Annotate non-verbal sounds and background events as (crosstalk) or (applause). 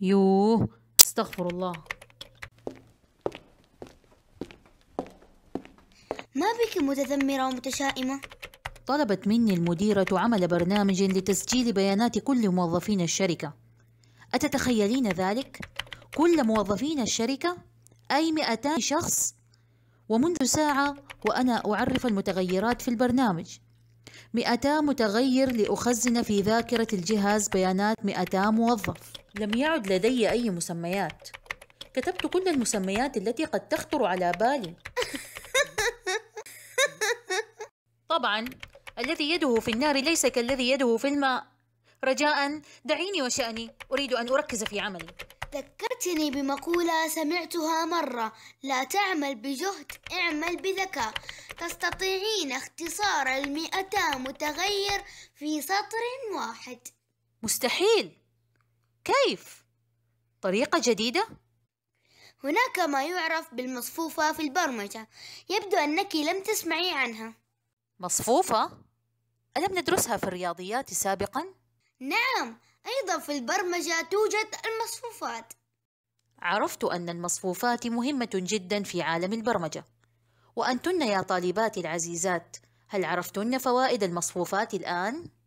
يوه استغفر الله ما بك متذمرة ومتشائمة؟ طلبت مني المديرة عمل برنامج لتسجيل بيانات كل موظفين الشركة أتتخيلين ذلك؟ كل موظفين الشركة أي 200 شخص ومنذ ساعة وأنا أعرف المتغيرات في البرنامج 200 متغير لأخزن في ذاكرة الجهاز بيانات 200 موظف لم يعد لدي أي مسميات كتبت كل المسميات التي قد تخطر على بالي (laughs) طبعا الذي يده في النار ليس كالذي يده في الماء رجاء دعيني وشأني أريد أن أركز في عملي ذكرتني بمقولة سمعتها مرة لا تعمل بجهد اعمل بذكاء تستطيعين اختصار المئتا متغير في سطر واحد مستحيل كيف؟ طريقة جديدة؟ هناك ما يعرف بالمصفوفة في البرمجة يبدو أنك لم تسمعي عنها مصفوفة؟ ألم ندرسها في الرياضيات سابقاً؟ في البرمجة توجد المصفوفات عرفت أن المصفوفات مهمة جدا في عالم البرمجة وأنتن يا طالباتي العزيزات هل عرفتن فوائد المصفوفات الآن؟